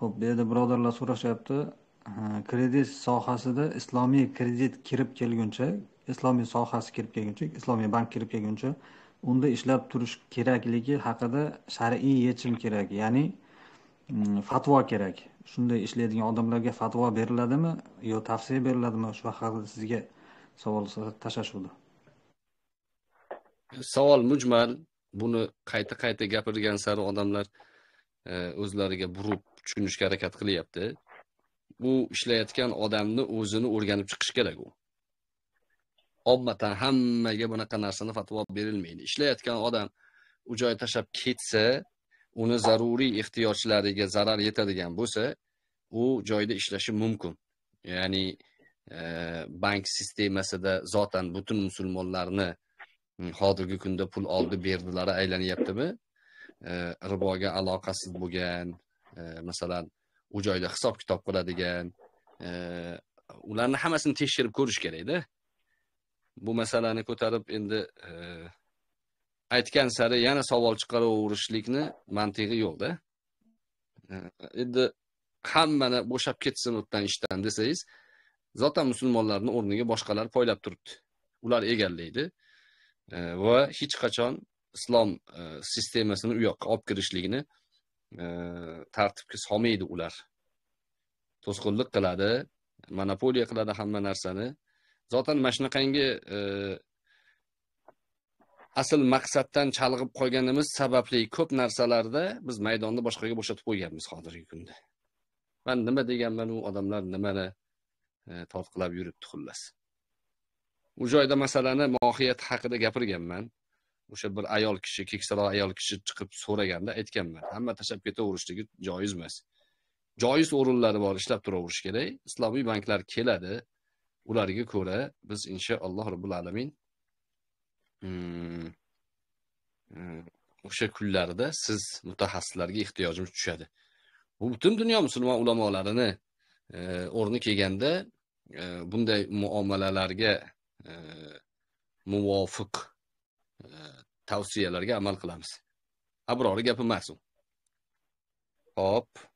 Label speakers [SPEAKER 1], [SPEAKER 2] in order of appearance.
[SPEAKER 1] ho'p bu yerda birodarlar so'rashyapti kredit sohasida islomiy kredit kirib kelguncha islomiy sohasi kirib kelguncha islomiy bank kirib kelguncha unda ishlab turish kerakligi haqida shar'iy yechim kerak ya'ni mm, fatvo kerak shunday ishlaydigan odamlarga fatvo beriladimi yo tavsiya beriladimi shu haqida sizga savol tashlashuvdi
[SPEAKER 2] savol mujmal buni qayta qayta gapirgan sari odamlar e, o'zlariga burib tushunishga harakat qilyapti bu ishlayotgan odamni o'zini o'rganib chiqish kerak u ommatan hammaga bunaqa narsani fatvo berilmaydi ishlayotgan odam u joy tashlab ketsa uni zaruriy ehtiyojlariga zarar yetadigan bo'lsa u joyda ishlashi mumkin ya'ni e, bank sistemasida zotan butun musulmonlarni hozirgi kunda pul oldi berdilari aylanyaptimi e, riboga aloqasiz bo'lgan E, masalan u joyda hisob kitob qiladigan e, ularni hammasini tekshirib ko'rish kerakda bu masalani ko'tarib endi e, aytgan sari yana savol chiqaraverishlikni mantig'i yo'qda endi hammani bo'shab ketsin undan ishdan desangiz zotan musulmonlarni o'rniga boshqalar poylab turibdi ular egallaydi va hech qachon islom sistemasini u yoqqa olib kirishligini tartibga solmaydi ular to'sqinlik qiladi monopoliya qiladi hamma narsani zotan mana shunaqangi e, asl maqsaddan chalg'ib qolganimiz sababli ko'p narsalarda biz maydonni boshqaga bo'shatib qo'yganmiz hozirgi kunda man nima deganman u odamlar nimani e, tortqilab yuribdi xullas u joyda masalani mohiyati haqida gapirganman o'sha bir ayol kishi keksaroq ayol kishi chiqib so'raganda aytganman hamma tashlab ketaverishligi joiz emas joiz o'rinlari bor ishlab turaverish kerak islomiy banklar keladi ularga ko'ra biz inshaalloh robbil alamin hmm, o'sha kunlarda siz mutaxassislarga ehtiyojimiz tushadi bu butun dunyo musulmon ulamolarini e, o'rni kelganda e, bunday muomalalarga e, muvofiq tavsiyalarga amal qilamiz abrori gapi masum hop